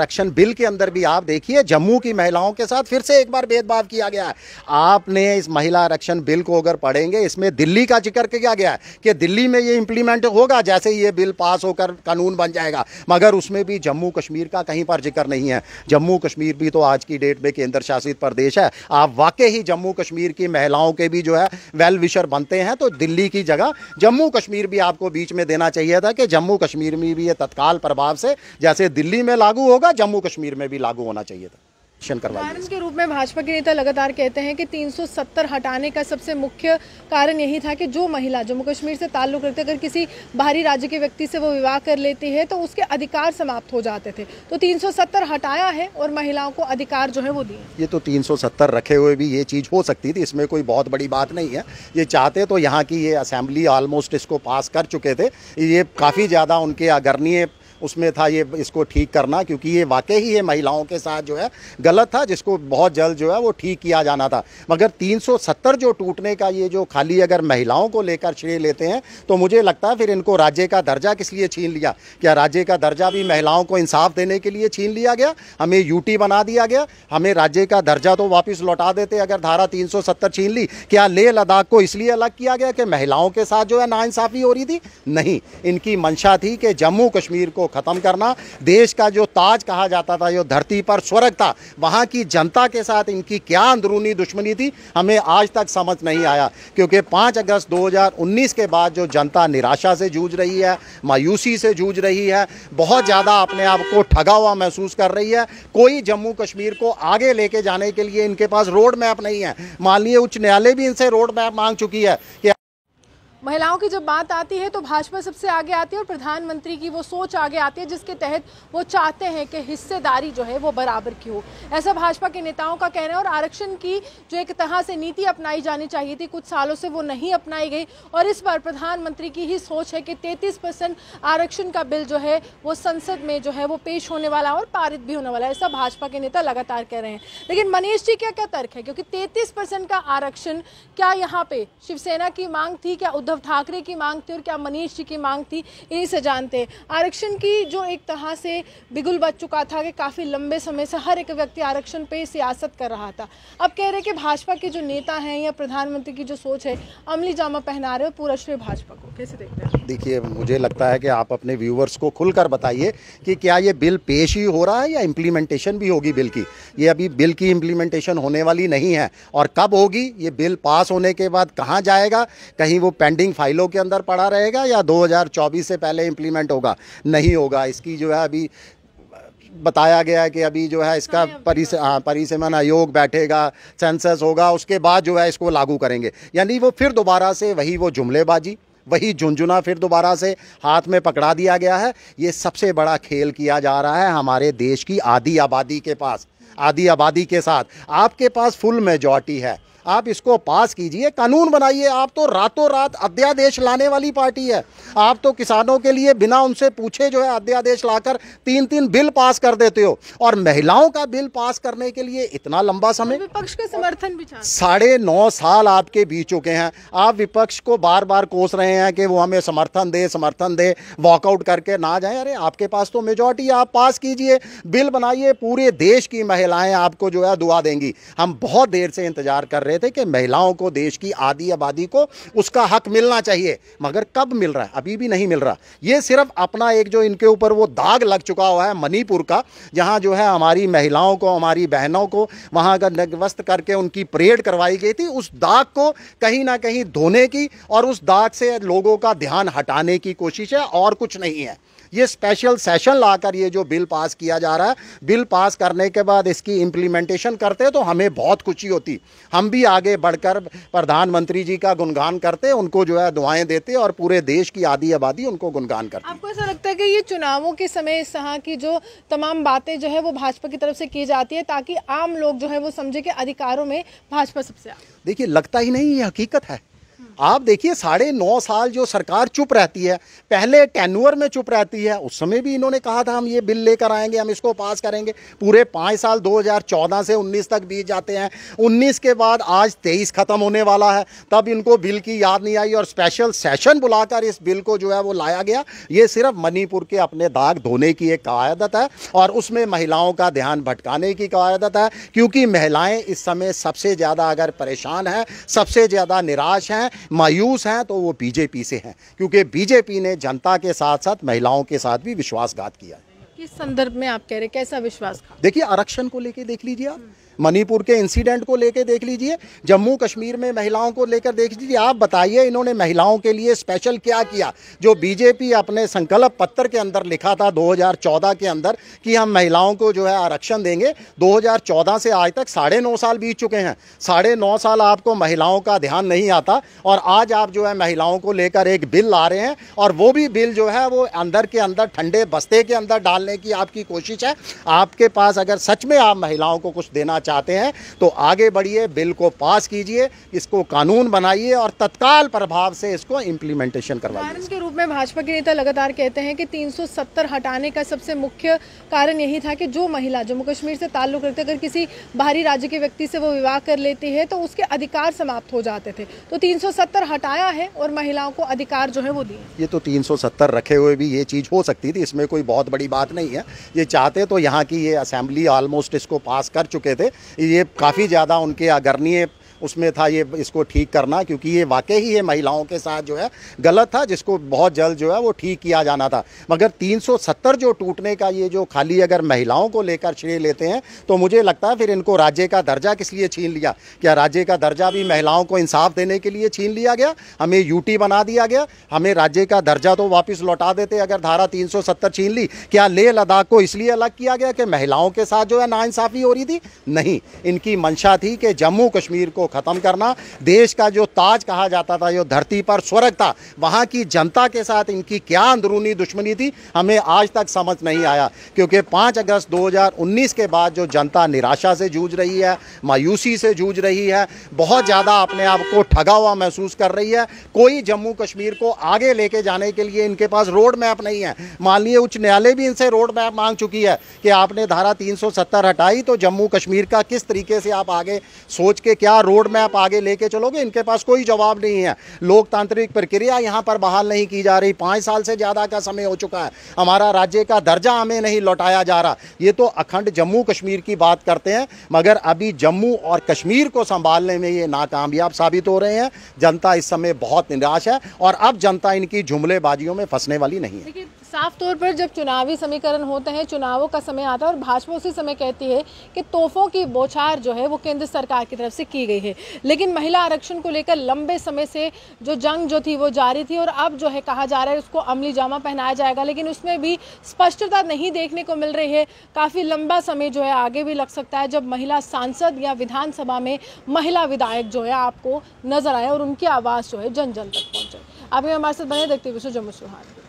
आरक्षण बिल के अंदर भी आप देखिए जम्मू की महिलाओं के साथ फिर से एक बार भेदभाव किया गया है आपने इस महिला आरक्षण बिल को अगर पढ़ेंगे इसमें दिल्ली का जिक्र किया गया है कि दिल्ली में ये इंप्लीमेंट होगा जैसे ये बिल पास होकर कानून बन जाएगा मगर उसमें भी जम्मू कश्मीर का कहीं पर जिक्र नहीं है जम्मू कश्मीर भी तो आज की डेट में केंद्र शासित प्रदेश है आप वाकई ही जम्मू कश्मीर की महिलाओं के भी जो है वेल विशर बनते हैं तो दिल्ली की जगह जम्मू कश्मीर भी आपको बीच में देना चाहिए था कि जम्मू कश्मीर में भी ये तत्काल प्रभाव से जैसे दिल्ली में लागू होगा होगा जम्मू कश्मीर में भी लागू होना चाहिए था के रूप में भाजपा के नेता लगातार कहते हैं कि 370 हटाने का सबसे मुख्य कारण यही था कि जो महिला जम्मू कश्मीर से ताल्लुक रखते अगर किसी बाहरी राज्य के व्यक्ति से वो विवाह कर लेती है तो उसके अधिकार समाप्त हो जाते थे तो 370 हटाया है और महिलाओं को अधिकार जो है वो दिए ये तो 370 रखे हुए भी ये चीज़ हो सकती थी इसमें कोई बहुत बड़ी बात नहीं है ये चाहते तो यहाँ की ये असेंबली ऑलमोस्ट इसको पास कर चुके थे ये काफ़ी ज़्यादा उनके अगरणीय उसमें था ये इसको ठीक करना क्योंकि ये वाकई ही ये महिलाओं के साथ जो है गलत था जिसको बहुत जल्द जो है वो ठीक किया जाना था मगर 370 जो टूटने का ये जो खाली अगर महिलाओं को लेकर श्रेय लेते हैं तो मुझे लगता है फिर इनको राज्य का दर्जा किस लिए छीन लिया क्या राज्य का दर्जा भी महिलाओं को इंसाफ देने के लिए छीन लिया गया हमें यूटी बना दिया गया हमें राज्य का दर्जा तो वापस लौटा देते अगर धारा 370 छीन ली क्या लेह लद्दाख को इसलिए अलग किया गया कि महिलाओं के साथ जो है इंसाफ़ी हो रही थी नहीं इनकी मंशा थी कि जम्मू कश्मीर को ख़त्म करना देश का जो ताज कहा जाता था जो धरती पर स्वर्ग था वहाँ की जनता के साथ इनकी क्या अंदरूनी दुश्मनी थी हमें आज तक समझ नहीं आया क्योंकि पांच अगस्त 2019 के बाद जो जनता निराशा से जूझ रही है मायूसी से जूझ रही है बहुत ज़्यादा अपने आप को ठगा हुआ महसूस कर रही है कोई जम्मू कश्मीर को आगे लेके जाने के लिए इनके पास रोड मैप नहीं है माननीय उच्च न्यायालय भी इनसे रोड मैप मांग चुकी है कि महिलाओं की जब बात आती है तो भाजपा सबसे आगे आती है और प्रधानमंत्री की वो सोच आगे आती है जिसके तहत वो चाहते हैं कि हिस्सेदारी जो है वो बराबर की हो ऐसा भाजपा के नेताओं का कहना है और आरक्षण की जो एक तरह से नीति अपनाई जानी चाहिए थी कुछ सालों से वो नहीं अपनाई गई और इस बार प्रधानमंत्री की ही सोच है कि तैतीस आरक्षण का बिल जो है वो संसद में जो है वो पेश होने वाला और पारित भी होने वाला है ऐसा भाजपा के नेता लगातार कह रहे हैं लेकिन मनीष जी क्या क्या तर्क है क्योंकि तैतीस का आरक्षण क्या यहाँ पे शिवसेना की मांग थी क्या उद्धव उद्धव ठाकरे की मांग थी और क्या मनीष जी की मांग थी इन्हीं से जानते हैं आरक्षण की जो एक तरह से बिगुल बच चुका था कि काफ़ी लंबे समय से हर एक व्यक्ति आरक्षण पे सियासत कर रहा था अब कह रहे कि भाजपा के जो नेता हैं या प्रधानमंत्री की जो सोच है अमली जामा पहना रहे हो पूरा श्रेय भाजपा को कैसे देखते हैं देखिए मुझे लगता है कि आप अपने व्यूवर्स को खुलकर बताइए कि क्या ये बिल पेश ही हो रहा है या इम्प्लीमेंटेशन भी होगी बिल की ये अभी बिल की इम्प्लीमेंटेशन होने वाली नहीं है और कब होगी ये बिल पास होने के बाद कहाँ जाएगा कहीं वो पेंडिंग पेंडिंग फाइलों के अंदर पड़ा रहेगा या 2024 से पहले इम्प्लीमेंट होगा नहीं होगा इसकी जो है अभी बताया गया है कि अभी जो है इसका परिस हाँ, हाँ आयोग बैठेगा सेंसस होगा उसके बाद जो है इसको लागू करेंगे यानी वो फिर दोबारा से वही वो जुमलेबाजी वही झुंझुना फिर दोबारा से हाथ में पकड़ा दिया गया है ये सबसे बड़ा खेल किया जा रहा है हमारे देश की आधी आबादी के पास आधी आबादी के साथ आपके पास फुल मेजॉरिटी है आप इसको पास कीजिए कानून बनाइए आप तो रातों रात अध्यादेश लाने वाली पार्टी है आप तो किसानों के लिए बिना उनसे पूछे जो है अध्यादेश लाकर तीन तीन बिल पास कर देते हो और महिलाओं का बिल पास करने के लिए इतना लंबा समय तो विपक्ष के समर्थन भी साढ़े नौ साल आपके बीच चुके हैं आप विपक्ष को बार बार कोस रहे हैं कि वो हमें समर्थन दे समर्थन दे वॉकआउट करके ना जाए अरे आपके पास तो मेजोरिटी आप पास कीजिए बिल बनाइए पूरे देश की महिलाएं आपको जो है दुआ देंगी हम बहुत देर से इंतजार कर रहे रहे थे कि महिलाओं को देश की आधी आबादी को उसका हक मिलना चाहिए मगर कब मिल रहा है अभी भी नहीं मिल रहा ये सिर्फ अपना एक जो इनके ऊपर वो दाग लग चुका हुआ है मणिपुर का जहाँ जो है हमारी महिलाओं को हमारी बहनों को वहाँ का नगवस्त करके उनकी परेड करवाई गई थी उस दाग को कहीं ना कहीं धोने की और उस दाग से लोगों का ध्यान हटाने की कोशिश है और कुछ नहीं है ये स्पेशल सेशन लाकर ये जो बिल पास किया जा रहा है बिल पास करने के बाद इसकी इम्प्लीमेंटेशन करते तो हमें बहुत खुशी होती हम भी आगे बढ़कर प्रधानमंत्री जी का गुणगान करते उनको जो है दुआएं देते और पूरे देश की आधी आबादी उनको गुणगान करते आपको ऐसा लगता है कि ये चुनावों के समय इस तरह की जो तमाम बातें जो है वो भाजपा की तरफ से की जाती है ताकि आम लोग जो है वो समझे कि अधिकारों में भाजपा सबसे देखिए लगता ही नहीं ये हकीकत है आप देखिए साढ़े नौ साल जो सरकार चुप रहती है पहले टेनुअर में चुप रहती है उस समय भी इन्होंने कहा था हम ये बिल लेकर आएंगे हम इसको पास करेंगे पूरे पाँच साल 2014 से 19 तक बीत जाते हैं 19 के बाद आज 23 ख़त्म होने वाला है तब इनको बिल की याद नहीं आई और स्पेशल सेशन बुलाकर इस बिल को जो है वो लाया गया ये सिर्फ मणिपुर के अपने दाग धोने की एक कवायदत है और उसमें महिलाओं का ध्यान भटकाने की कवायदत है क्योंकि महिलाएँ इस समय सबसे ज़्यादा अगर परेशान हैं सबसे ज़्यादा निराश हैं मायूस हैं तो वो बीजेपी से हैं क्योंकि बीजेपी ने जनता के साथ साथ महिलाओं के साथ भी विश्वासघात किया है किस संदर्भ में आप कह रहे कैसा विश्वास देखिए आरक्षण को लेके देख लीजिए आप मणिपुर के इंसिडेंट को लेकर देख लीजिए जम्मू कश्मीर में महिलाओं को लेकर देख लीजिए आप बताइए इन्होंने महिलाओं के लिए स्पेशल क्या किया जो बीजेपी अपने संकल्प पत्र के अंदर लिखा था 2014 के अंदर कि हम महिलाओं को जो है आरक्षण देंगे 2014 से आज तक साढ़े नौ साल बीत चुके हैं साढ़े नौ साल आपको महिलाओं का ध्यान नहीं आता और आज आप जो है महिलाओं को लेकर एक बिल ला रहे हैं और वो भी बिल जो है वो अंदर के अंदर ठंडे बस्ते के अंदर डालने की आपकी कोशिश है आपके पास अगर सच में आप महिलाओं को कुछ देना चाहते हैं तो आगे बढ़िए बिल को पास कीजिए इसको कानून बनाइए और तत्काल प्रभाव से इसको इम्प्लीमेंटेशन करवाइए के रूप में भाजपा के नेता लगातार कहते हैं कि तीन हटाने का सबसे मुख्य कारण यही था कि जो महिला जम्मू कश्मीर से ताल्लुक रखते अगर किसी बाहरी राज्य के व्यक्ति से वो विवाह कर लेती है तो उसके अधिकार समाप्त हो जाते थे तो 370 हटाया है और महिलाओं को अधिकार जो है वो दिए ये तो 370 रखे हुए भी ये चीज़ हो सकती थी इसमें कोई बहुत बड़ी बात नहीं है ये चाहते तो यहाँ की ये असेंबली ऑलमोस्ट इसको पास कर चुके थे ये काफ़ी ज़्यादा उनके आगरणीय उसमें था ये इसको ठीक करना क्योंकि ये वाकई ही ये महिलाओं के साथ जो है गलत था जिसको बहुत जल्द जो है वो ठीक किया जाना था मगर 370 जो टूटने का ये जो खाली अगर महिलाओं को लेकर श्रेय लेते हैं तो मुझे लगता है फिर इनको राज्य का दर्जा किस लिए छीन लिया क्या राज्य का दर्जा भी महिलाओं को इंसाफ देने के लिए छीन लिया गया हमें यूटी बना दिया गया हमें राज्य का दर्जा तो वापस लौटा देते अगर धारा 370 छीन ली क्या लेह लद्दाख को इसलिए अलग किया गया कि महिलाओं के साथ जो है इंसाफ़ी हो रही थी नहीं इनकी मंशा थी कि जम्मू कश्मीर को ख़त्म करना देश का जो ताज कहा जाता था जो धरती पर स्वर्ग था वहाँ की जनता के साथ इनकी क्या अंदरूनी दुश्मनी थी हमें आज तक समझ नहीं आया क्योंकि पाँच अगस्त 2019 के बाद जो जनता निराशा से जूझ रही है मायूसी से जूझ रही है बहुत ज़्यादा अपने आप को ठगा हुआ महसूस कर रही है कोई जम्मू कश्मीर को आगे लेके जाने के लिए इनके पास रोड मैप नहीं है माननीय उच्च न्यायालय भी इनसे रोड मैप मांग चुकी है कि आपने धारा 370 हटाई तो जम्मू कश्मीर का किस तरीके से आप आगे सोच के क्या रोड रोड मैप आगे लेके चलोगे इनके पास कोई जवाब नहीं है लोकतांत्रिक प्रक्रिया यहाँ पर बहाल नहीं की जा रही पाँच साल से ज़्यादा का समय हो चुका है हमारा राज्य का दर्जा हमें नहीं लौटाया जा रहा ये तो अखंड जम्मू कश्मीर की बात करते हैं मगर अभी जम्मू और कश्मीर को संभालने में ये नाकामयाब साबित हो रहे हैं जनता इस समय बहुत निराश है और अब जनता इनकी जुमलेबाजियों में फंसने वाली नहीं है साफ तौर पर जब चुनावी समीकरण होते हैं चुनावों का समय आता है और भाजपा उसी समय कहती है कि तोहफों की बौछार जो है वो केंद्र सरकार की तरफ से की गई है लेकिन महिला आरक्षण को लेकर लंबे समय से जो जंग जो थी वो जारी थी और अब जो है कहा जा रहा है उसको अमली जामा पहनाया जाएगा लेकिन उसमें भी स्पष्टता नहीं देखने को मिल रही है काफ़ी लंबा समय जो है आगे भी लग सकता है जब महिला सांसद या विधानसभा में महिला विधायक जो है आपको नजर आए और उनकी आवाज़ जो है जन जन तक पहुँचे आप हमारे साथ बने देखते हुए जम्मू सुहान